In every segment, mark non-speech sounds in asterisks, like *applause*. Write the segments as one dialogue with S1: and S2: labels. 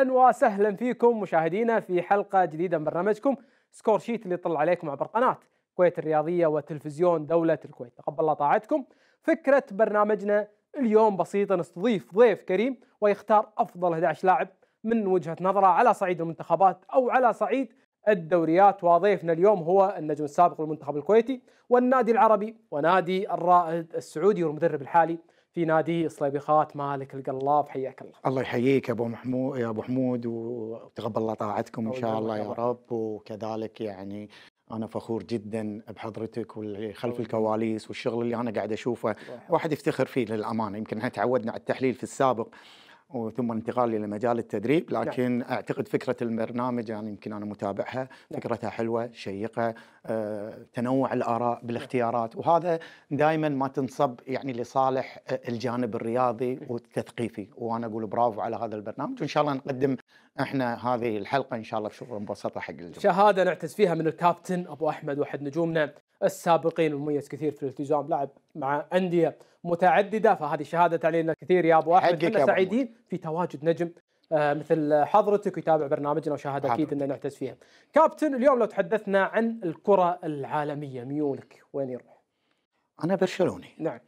S1: اهلا وسهلا فيكم مشاهدينا في حلقه جديده من برنامجكم سكور شيت اللي يطلع عليكم عبر قناه الكويت الرياضيه وتلفزيون دوله الكويت تقبل الله طاعتكم فكره برنامجنا اليوم بسيطه نستضيف ضيف كريم ويختار افضل 11 لاعب من وجهه نظره على صعيد المنتخبات او على صعيد الدوريات وضيفنا اليوم هو النجم السابق للمنتخب الكويتي والنادي العربي ونادي الرائد السعودي والمدرب الحالي في نادي صليبيخات مالك القلاب حياك الله
S2: الله يحييك ابو محمود يا ابو حمود وتقبل الله طاعتكم ان شاء الله يا رب وكذلك يعني انا فخور جدا بحضرتك واللي خلف الكواليس والشغل اللي انا قاعد اشوفه واحد يفتخر فيه للامانه يمكن احنا تعودنا على التحليل في السابق وثم الانتقال الى مجال التدريب نعم. لكن نعم. اعتقد فكره البرنامج يعني يمكن انا متابعها نعم. فكرتها حلوه شيقه آه، تنوع الاراء نعم. بالاختيارات وهذا دائما ما تنصب يعني لصالح آه، الجانب الرياضي نعم. والتثقيفي وانا اقول برافو على هذا البرنامج وان شاء الله نقدم احنا هذه الحلقه ان شاء الله بشغل مبسطه حق الجمهور
S1: شهاده نعتز فيها من الكابتن ابو احمد واحد نجومنا السابقين ومميز كثير في الالتزام لعب مع انديه متعدده فهذه شهاده علينا كثير يا ابو احمد احنا سعيدين في تواجد نجم آه، مثل حضرتك يتابع برنامجنا وشاهد اكيد ان نعتز فيها. كابتن اليوم لو تحدثنا عن الكره العالميه ميونخ وين
S2: يروح؟ انا برشلوني. نعم.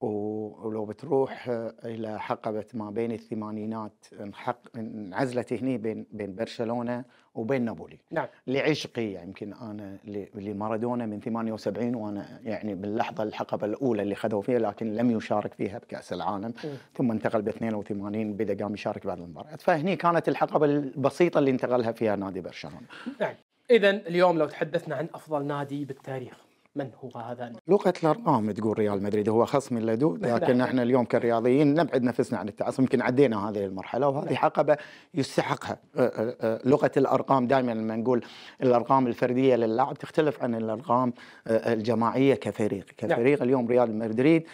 S2: ولو بتروح الى حقبه ما بين الثمانينات انحق انعزلت هني بين بين برشلونه وبين نابولي نعم لعشقي يمكن يعني انا لمارادونا من 78 وانا يعني باللحظه الحقبه الاولى اللي خذوا فيها لكن لم يشارك فيها بكاس العالم م. ثم انتقل ب 82 بدا قام يشارك بعض المباريات فهني كانت الحقبه البسيطه اللي انتقلها فيها نادي برشلونه
S1: نعم اذا اليوم لو تحدثنا عن افضل نادي بالتاريخ من هو هذا
S2: لغه الارقام تقول ريال مدريد هو خصم اللدود لكن احنا اليوم كرياضيين نبعد نفسنا عن التعصب يمكن عدينا هذه المرحله وهذه حقبه يستحقها لغه الارقام دائما لما نقول الارقام الفرديه للاعب تختلف عن الارقام الجماعيه كفريق كفريق اليوم ريال مدريد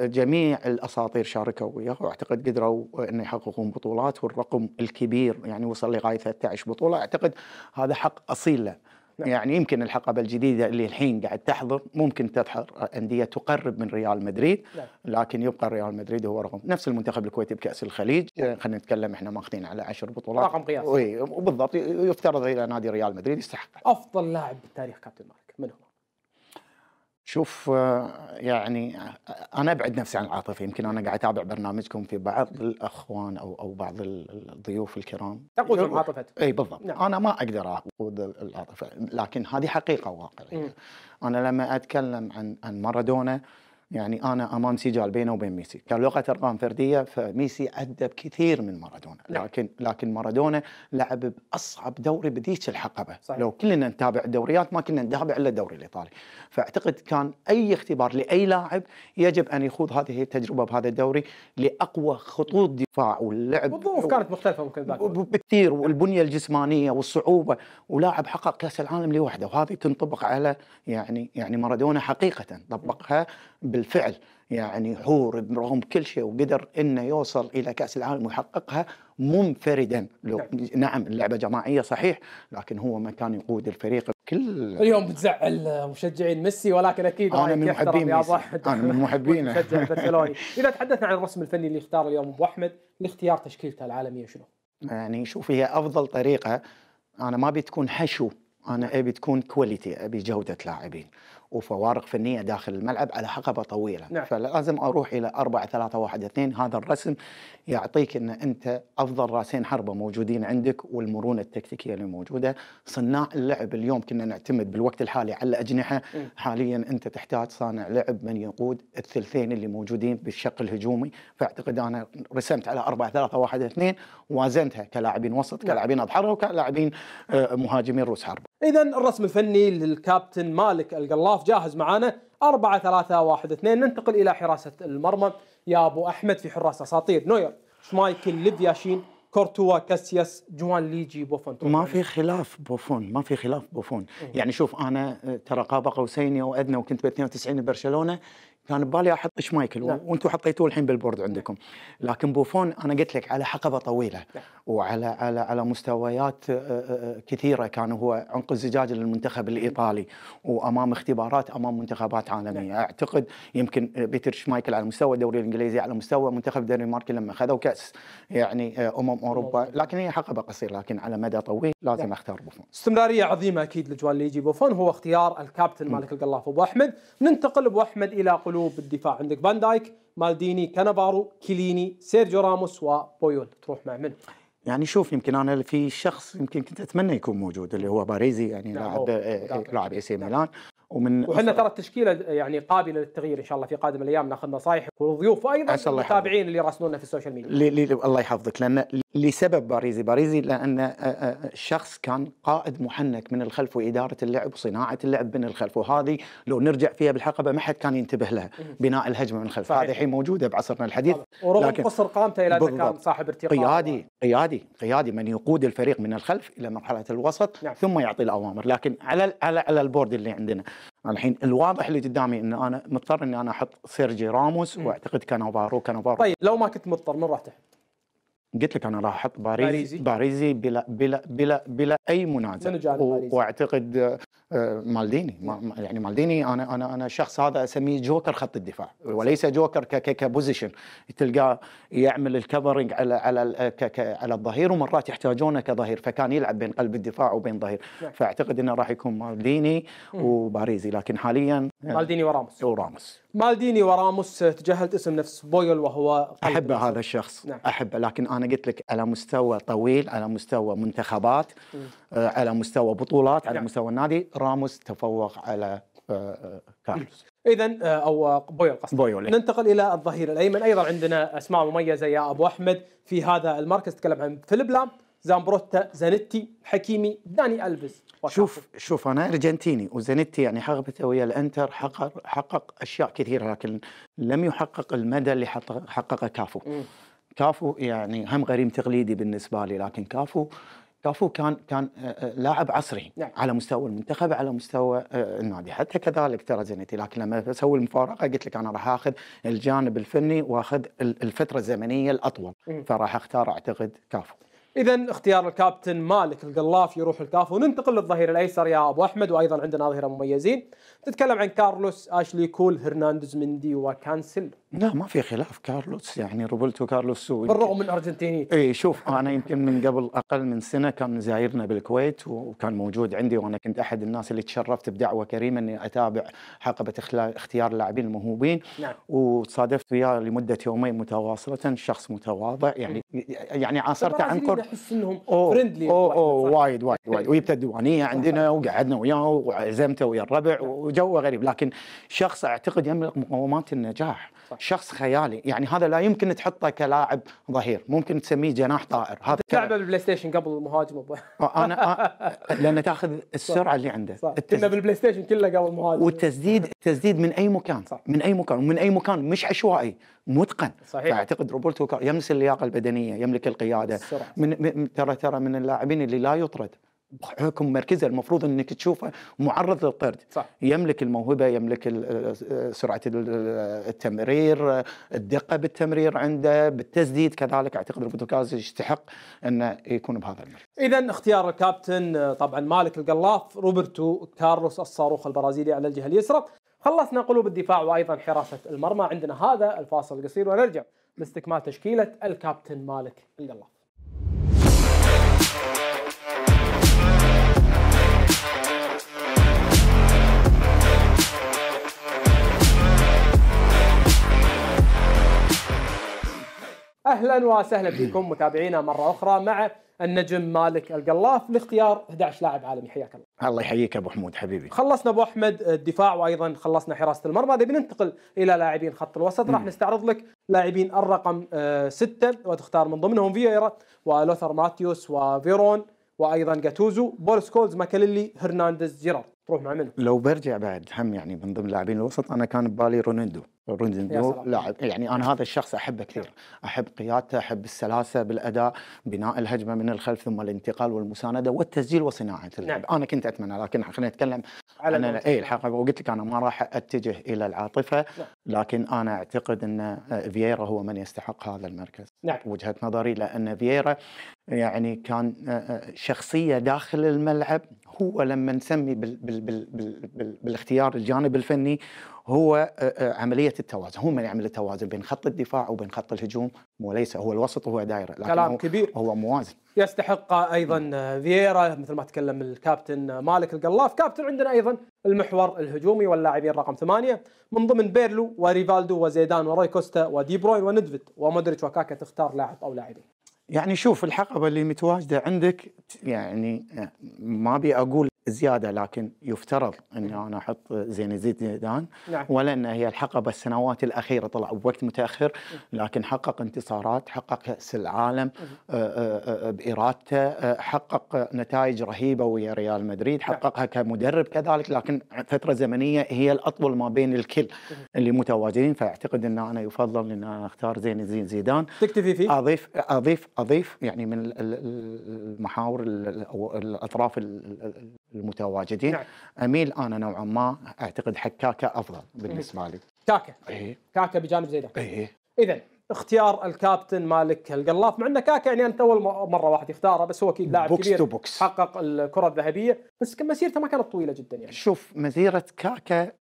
S2: جميع الاساطير شاركوا وياه واعتقد قدروا ان يحققون بطولات والرقم الكبير يعني وصل لغايه 13 بطوله اعتقد هذا حق اصيل له نعم. يعني يمكن الحقبه الجديده اللي الحين قاعد تحضر ممكن تظهر انديه تقرب من ريال مدريد نعم. لكن يبقى ريال مدريد هو رقم نفس المنتخب الكويتي بكاس الخليج نعم. خلينا نتكلم احنا ماخذين على عشر بطولات رقم قياسي وبالضبط يفترض الى نادي ريال مدريد يستحق
S1: افضل لاعب بالتاريخ كابتن مالك من هو؟
S2: شوف آه، يعني آه، آه، انا ابعد نفسي عن العاطفه يمكن انا قاعد اتابع برنامجكم في بعض الاخوان او او بعض الضيوف الكرام تقود العاطفه اي بالضبط نعم. انا ما اقدر اقود العاطفه لكن هذه حقيقه واقعيه انا لما اتكلم عن عن مارادونا يعني انا امام سجال بينه وبين ميسي، كان لغه ارقام فرديه فميسي ادى بكثير من مارادونا، نعم. لكن لكن مارادونا لعب باصعب دوري بذيك الحقبه، صحيح. لو كلنا نتابع الدوريات ما كنا نتابع الا الدوري الايطالي، فاعتقد كان اي اختبار لاي لاعب يجب ان يخوض هذه التجربه بهذا الدوري لاقوى خطوط دفاع واللعب والظروف كانت مختلفه ممكن ذاك بكثير والبنيه الجسمانيه والصعوبه ولاعب حقق كاس العالم لوحده وهذه تنطبق على يعني يعني مارادونا حقيقه طبقها بال بالفعل يعني حور رغم كل شيء وقدر انه يوصل الى كاس العالم ويحققها منفردا لو نعم, نعم، اللعبه جماعيه صحيح لكن هو ما كان يقود الفريق كل اليوم
S1: بتزعل مشجعين ميسي ولكن اكيد انا من محبين ميسي انا من *laughs* محبين مشجع برشلوني *laughs* اذا تحدثنا عن الرسم الفني اللي اختاره اليوم ابو احمد لاختيار تشكيلته العالميه شنو؟
S2: يعني شوف هي افضل طريقه انا ما ابي تكون حشو انا ابي تكون كواليتي ابي جوده لاعبين وفوارق فنيه داخل الملعب على حقبه طويله نعم. فلازم اروح الى 4 3 1 2 هذا الرسم يعطيك ان انت افضل راسين حربه موجودين عندك والمرونه التكتيكيه اللي موجوده صناع اللعب اليوم كنا نعتمد بالوقت الحالي على الاجنحه م. حاليا انت تحتاج صانع لعب من يقود الثلثين اللي موجودين بالشق الهجومي فاعتقد انا رسمت على 4 3 1 2 وازنتها كلاعبين وسط نعم. كلاعبين اظهر وكلاعبين آه، مهاجمين روس حربه اذا الرسم
S1: الفني للكابتن مالك القلاف جاهز معانا 4 3 1 2 ننتقل الى حراسه المرمى يا ابو احمد في حراس اساطير نوير شمايكل ليفياشين كورتوا كاسياس جوان ليجي بوفون ما في
S2: خلاف بوفون ما في خلاف بوفون يعني شوف انا ترى قاب قوسين او ادنى وكنت ب 92 ببرشلونه كان ببالي احط شمايكل نعم. وانتم حطيتوه الحين بالبورد عندكم نعم. لكن بوفون انا قلت لك على حقبه طويله نعم. وعلى على على مستويات آه، آه، آه، كثيره كان هو عنق الزجاج للمنتخب الايطالي وامام اختبارات امام منتخبات عالميه اعتقد يمكن بيتر شمايكل على مستوى الدوري الانجليزي على مستوى منتخب الدنمارك لما خذوا كاس يعني أمم, امم اوروبا لكن هي حقبه قصيره لكن على مدى طويل لازم اختار بوفون
S1: استمراريه عظيمه اكيد لجوان اللي يجي بوفون هو اختيار الكابتن مالك القلاف ابو احمد ننتقل ابو احمد الى قل قلوب الدفاع عندك فان دايك مالديني كانافارو كيليني سيرجيو راموس وبويول تروح مع من
S2: يعني شوف يمكن انا في شخص يمكن كنت اتمنى يكون موجود اللي هو باريزي يعني لاعب آه، آه، لاعب اي سي ميلان ومن وحنا
S1: ترى التشكيله يعني قابله للتغيير ان شاء الله في قادم الايام ناخذ نصائح والضيوف وايضا المتابعين اللي راسلونا في السوشيال ميديا
S2: الله يحفظك لان لسبب باريزي باريزي لأن آه، آه، الشخص كان قائد محنك من الخلف وإدارة اللعب وصناعة اللعب من الخلف وهذه لو نرجع فيها بالحقبة ما حد كان ينتبه لها بناء الهجمة من الخلف هذه الحين موجودة بعصرنا الحديث ورغم لكن قصر قامته إلى أن كان صاحب
S1: ارتقاء قيادي
S2: قيادي قيادي من يقود الفريق من الخلف إلى مرحلة الوسط نعم. ثم يعطي الأوامر لكن على على على البورد اللي عندنا الحين الواضح اللي قدامي ان انا مضطر اني انا احط سيرجي راموس واعتقد كانافارو كانافارو طيب لو ما كنت مضطر من راح تحط؟ قلت لك انا راح احط باريزي, باريزي بلا بلا بلا بلا اي منازع واعتقد آه، مالديني يعني مالديني انا انا انا الشخص هذا اسميه جوكر خط الدفاع وليس جوكر كبوزيشن تلقاه يعمل الكفرنج على على على الظهير ومرات يحتاجونه كظهير فكان يلعب بين قلب الدفاع وبين ظهير نعم. فاعتقد انه راح يكون مالديني وباريزي لكن حاليا مالديني وراموس وراموس مالديني وراموس تجاهلت اسم نفس بويل وهو احب نفسه. هذا الشخص نعم. احبه لكن انا قلت لك على مستوى طويل على مستوى منتخبات م. آه، على مستوى بطولات على نعم. مستوى النادي راموس تفوق على آه، آه، كارلوس
S1: اذا او بويل قصدي بويل إيه. ننتقل الى الظهير الايمن ايضا عندنا اسماء مميزه يا ابو احمد في هذا المركز تكلم عن فيليب لام زامبروتا زانيتي حكيمي داني الفيز
S2: شوف شوف انا ارجنتيني وزانيتي يعني حقبته ويا الانتر حقق حقق اشياء كثيره لكن لم يحقق المدى اللي حققه كافو م. كافو يعني هم غريم تقليدي بالنسبه لي لكن كافو كافو كان كان آه، آه، لاعب عصري نعم. على مستوى المنتخب على مستوى آه، النادي حتى كذلك ترى زينتي لكن لما اسوي المفارقه قلت لك انا راح اخذ الجانب الفني واخذ الفتره الزمنيه الاطول فراح اختار اعتقد كافو
S1: اذا اختيار الكابتن مالك القلاف يروح الكاف وننتقل للظهير الايسر يا ابو احمد وايضا عندنا ظهيره مميزين تتكلم عن كارلوس اشلي كول هرنانديز مندي وكانسيلو
S2: لا ما في خلاف كارلوس يعني روبرتو كارلوس بالرغم من ارجنتيني اي شوف انا يمكن من قبل اقل من سنه كان زايرنا بالكويت وكان موجود عندي وانا كنت احد الناس اللي تشرفت بدعوه كريمه اني اتابع حقبه اختيار اللاعبين الموهوبين نعم. وتصادفت وياه لمده يومين متواصله شخص متواضع يعني يعني عاصرته عن قرب احس انهم فريندلي أوه أوه وايد وايد وايد ويبت الديوانيه عندنا وقعدنا وياه وعزمته ويا الربع وجوه غريب لكن شخص اعتقد يملك مقومات النجاح صح. شخص خيالي يعني هذا لا يمكن تحطه كلاعب ظهير ممكن تسميه جناح طائر هذا تلعبه
S1: بالبلاي ستيشن قبل المهاجم آه، انا آه، لأن تاخذ
S2: السرعه اللي عنده كنا
S1: بالبلاي ستيشن كله
S2: قبل المهاجم والتسديد التسديد من اي مكان صح. من اي مكان ومن اي مكان مش عشوائي متقن صحيح فاعتقد روبرتو يمس اللياقه البدنيه يملك القياده السرعة. من ترى ترى من اللاعبين اللي لا يطرد بحكم مركزه المفروض انك تشوفه معرض للطرد صح. يملك الموهبه يملك سرعه التمرير الدقه بالتمرير عنده بالتسديد كذلك اعتقد البرتغالي يستحق انه يكون بهذا المركز
S1: اذا اختيار الكابتن طبعا مالك القلاف روبرتو كارلوس الصاروخ البرازيلي على الجهه اليسرى خلصنا قلوب الدفاع وايضا حراسه المرمى عندنا هذا الفاصل القصير ونرجع لاستكمال تشكيله الكابتن مالك القلاف اهلا وسهلا بكم متابعينا مره اخرى مع النجم مالك القلاف لاختيار 11 لاعب عالمي حياك الله.
S2: الله يحييك ابو حمود حبيبي.
S1: خلصنا ابو احمد الدفاع وايضا خلصنا حراسه المرمى، نبي ننتقل الى لاعبين خط الوسط، راح نستعرض لك لاعبين الرقم آه، سته وتختار من ضمنهم فييرا ولوثر ماتيوس وفيرون وايضا جاتوزو، بول سكولز، ماكاليلي، هرنانديز، جيرارد، تروح مع منه
S2: لو برجع بعد هم يعني من ضمن لاعبين الوسط انا كان ببالي رونالدو. روندنبيو لاعب يعني انا هذا الشخص احبه كثير احب قيادته احب السلاسه بالاداء بناء الهجمه من الخلف ثم الانتقال والمسانده والتسجيل وصناعه اللعب نعم. انا كنت اتمنى لكن خلينا نتكلم على انا اي الحقيقه وقلت لك انا ما راح اتجه الى العاطفه نعم. لكن انا اعتقد ان فييرا هو من يستحق هذا المركز نعم. وجهه نظري لان فييرا يعني كان آه، آه، شخصيه داخل الملعب هو لما نسمي بال بال بال بال بالاختيار الجانب الفني هو آه، آه، عمليه التوازن هو من يعمل التوازن بين خط الدفاع وبين خط الهجوم وليس هو الوسط وهو دائره لكن كلام هو كبير هو موازن
S1: يستحق ايضا آه، فييرا مثل ما تكلم الكابتن مالك القلاف كابتن عندنا ايضا المحور الهجومي واللاعبين رقم ثمانية من ضمن بيرلو وريفالدو وزيدان وروي كوستا ودي بروين وندفت ومودريتش وكاكا تختار لاعب او لاعبين
S2: يعني شوف الحقبه اللي متواجده عندك يعني ما ابي اقول زياده لكن يفترض ان انا احط زين زيد زيدان نعم. ولا ان هي الحقبه السنوات الاخيره طلع بوقت متاخر لكن حقق انتصارات حقق كاس العالم آه، آه، آه، بارادته حقق نتائج رهيبه ويا ريال مدريد نعم. حققها كمدرب كذلك لكن فتره زمنيه هي الاطول ما بين الكل اللي متواجدين فاعتقد ان انا يفضل ان انا اختار زين الدين زيدان تكتفي فيه اضيف اضيف اضيف يعني من المحاور الاطراف المتواجدين نعم. اميل انا نوعا ما اعتقد حكاكه افضل بالنسبه لي
S1: كاكا إيه؟ كاكا بجانب زيدان إيه؟ اذا اختيار الكابتن مالك القلاف مع انه كاكا يعني انت اول مره واحد يختاره بس هو اكيد لاعب بوكس كبير تو بوكس. حقق الكره الذهبيه بس مسيرته ما كانت طويله جدا يعني
S2: شوف مسيره كاكا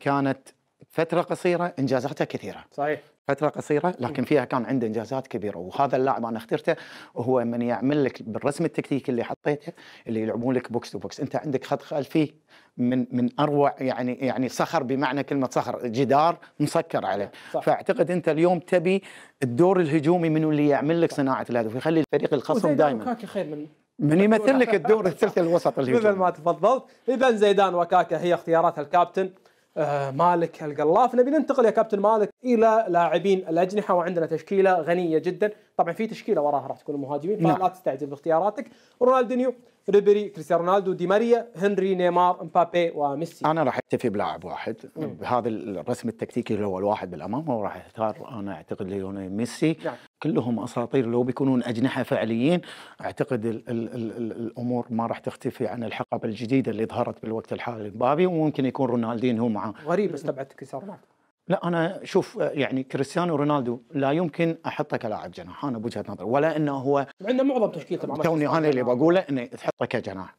S2: كانت فتره قصيره انجازاته كثيره صحيح فتره قصيره لكن فيها كان عنده انجازات كبيره وهذا اللاعب انا اخترته وهو من يعمل لك بالرسم التكتيكي اللي حطيته اللي يلعبون لك بوكس تو بوكس انت عندك خط خلفي من من اروع يعني يعني صخر بمعنى كلمه صخر جدار مسكر عليه فاعتقد انت اليوم تبي الدور الهجومي منه اللي يعمل لك صناعه الهدف ويخلي الفريق الخصم دائما من يمثل لك *laughs* الدور الثلث الوسط الهجومي مثل
S1: ما تفضلت اذا زيدان
S2: وكاكا هي اختيارات الكابتن آه،
S1: مالك القلاف نبي ننتقل يا كابتن مالك الى لاعبين الاجنحه وعندنا تشكيله غنيه جدا طبعا في تشكيله وراها راح تكون المهاجمين فلا نعم. تستعجل باختياراتك رونالدينيو ريبيري كريستيانو رونالدو دي ماريا هنري نيمار مبابي وميسي
S2: انا راح اكتفي بلاعب واحد بهذا الرسم التكتيكي اللي هو الواحد بالامام وراح اختار يختار انا اعتقد ليونيل ميسي نعم. كلهم اساطير لو بيكونون اجنحه فعليين اعتقد الـ الـ الـ الامور ما راح تختفي عن الحقبه الجديده اللي ظهرت بالوقت الحالي مبابي وممكن يكون رونالدين هو معاه غريب
S1: استبعدت كريستيانو رونالدو
S2: لا انا شوف يعني كريستيانو رونالدو لا يمكن احطه كلاعب جناح انا بوجهه نظري ولا انه هو عندنا معظم تشكيلته مع توني انا اللي بقوله انه تحطه كجناح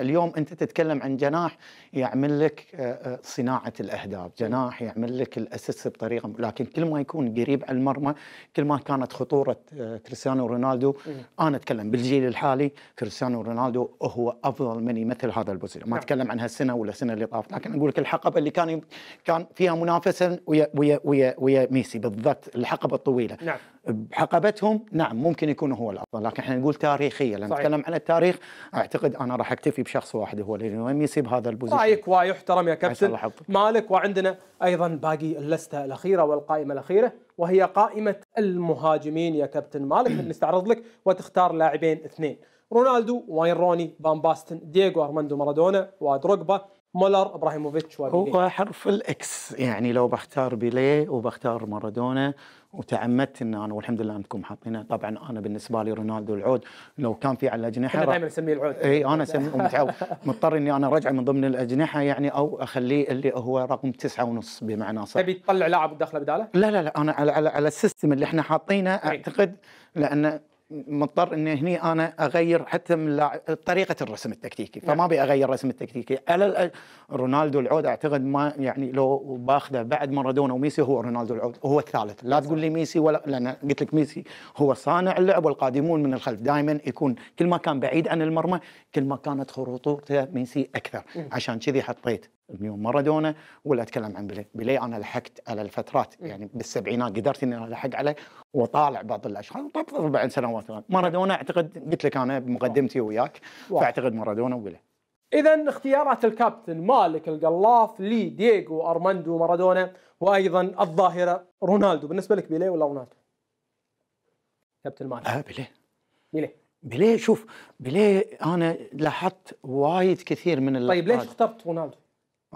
S2: اليوم انت تتكلم عن جناح يعمل لك آه، آه، صناعه الاهداف جناح يعمل لك الاسس بطريقه لكن كل ما يكون قريب على المرمى كل ما كانت خطوره آه، كريستيانو رونالدو انا اتكلم بالجيل الحالي كريستيانو رونالدو هو افضل من يمثل هذا البوزيشن ما نعم. اتكلم عن هالسنه ولا السنه اللي طافت لكن اقول لك الحقبه اللي كان كان فيها منافسه ويا ويا ويا ويا ميسي بالضبط الحقبه الطويله نعم بحقبتهم نعم ممكن يكون هو الافضل لكن احنا نقول تاريخيا لما نتكلم عن التاريخ اعتقد انا راح اكتفي بشخص واحد هو ليونيل ميسي بهذا البوزيشن رايك
S1: ويحترم يا كابتن مالك وعندنا ايضا باقي اللسته الاخيره والقائمه الاخيره وهي قائمه المهاجمين يا كابتن مالك *coughs* نستعرض لك وتختار لاعبين اثنين رونالدو واين روني بامباستن باستن دييغو ارماندو مارادونا ودروجبا مولر ابراهيموفيتش هو حرف
S2: الاكس يعني لو بختار بيليه وبختار مارادونا وتعمدت ان انا والحمد لله انكم حاطينه طبعا انا بالنسبه لي رونالدو العود لو كان في على الاجنحه دائما
S1: نسميه العود اي انا *laughs* متعود
S2: مضطر اني انا رجعه من ضمن الاجنحه يعني او اخليه اللي هو رقم تسعة ونص بمعنى صح تبي
S1: تطلع لاعب وتدخله بداله؟
S2: لا لا لا انا على على, على السيستم اللي احنا حاطينه اعتقد لان مضطر ان هني انا اغير حتى من طريقه الرسم التكتيكي فما نعم. ابي اغير الرسم التكتيكي على رونالدو العود اعتقد ما يعني لو باخذه بعد مارادونا وميسي هو رونالدو العود هو الثالث لا تقول لي ميسي ولا لان قلت لك ميسي هو صانع اللعب والقادمون من الخلف دائما يكون كل ما كان بعيد عن المرمى كل ما كانت خطورته ميسي اكثر عشان كذي حطيت اليوم مارادونا ولا اتكلم عن بلي, بلي انا لحقت على الفترات يعني بالسبعينات قدرت اني الحق عليه وطالع بعض الاشخاص طبعا سنوات مارادونا اعتقد قلت لك انا بمقدمتي وياك فاعتقد مارادونا وبيلي
S1: اذا اختيارات الكابتن مالك القلاف لي دييغو ارماندو مارادونا وايضا الظاهره رونالدو بالنسبه لك بيليه ولا رونالدو؟ كابتن مالك
S2: اه بيليه بيليه بيليه شوف بيليه انا لاحظت وايد كثير من طيب ليش
S1: اخترت رونالدو؟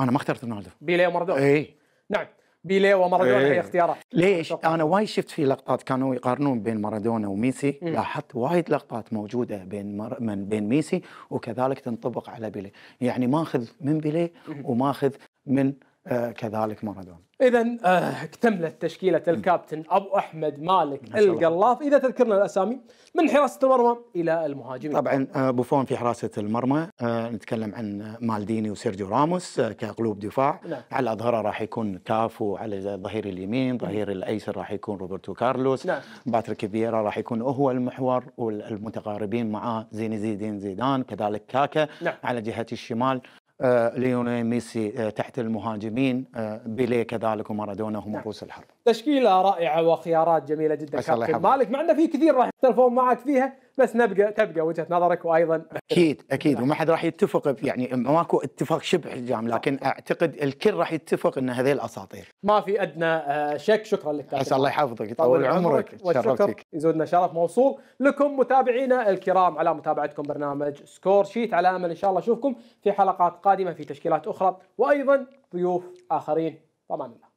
S2: انا ما اخترت رونالدو
S1: بيليه ومارادونا اي
S2: نعم بيليه ومارادونا هي إيه. اختيارات ليش؟ انا وايد شفت في لقطات كانوا يقارنون بين مارادونا وميسي لاحظت وايد لقطات موجوده بين مر... من بين ميسي وكذلك تنطبق على بيليه يعني ماخذ من بيليه وماخذ من آه، كذلك مارادونا
S1: اذا آه، اكتملت تشكيله الكابتن ابو احمد مالك القلاف اذا تذكرنا الاسامي من حراسه المرمى الى المهاجمين
S2: طبعا آه، بوفون في حراسه المرمى نتكلم عن مالديني وسيرجيو راموس كقلوب دفاع نعم. على الاظهره راح يكون كافو على الظهير اليمين ظهير الايسر راح يكون روبرتو كارلوس نعم. باتريك فييرا راح يكون هو المحور والمتقاربين معاه زين زيدين زيدان كذلك كاكا نعم. على جهه الشمال آه، ليونيل ميسي آه، تحت المهاجمين آه، بيليه كذلك ومارادونا هم نعم. رؤوس الحرب
S1: تشكيله رائعه وخيارات جميله جدا كابتن مالك مع
S2: انه في كثير راح يختلفون معك فيها بس نبقى تبقى وجهه نظرك وايضا اكيد اكيد وما حد راح يتفق يعني ماكو اتفاق شبه حجام لكن اعتقد الكل راح يتفق ان هذيل الاساطير
S1: ما في ادنى آه، شك شكرا لك عسى الله يحفظك يطول عمرك شرفتك يزودنا شرف موصول لكم متابعينا الكرام على متابعتكم برنامج سكور شيت على امل ان شاء الله اشوفكم في حلقات قادمه في تشكيلات اخرى وايضا ضيوف اخرين طبعا الله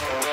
S1: Bye.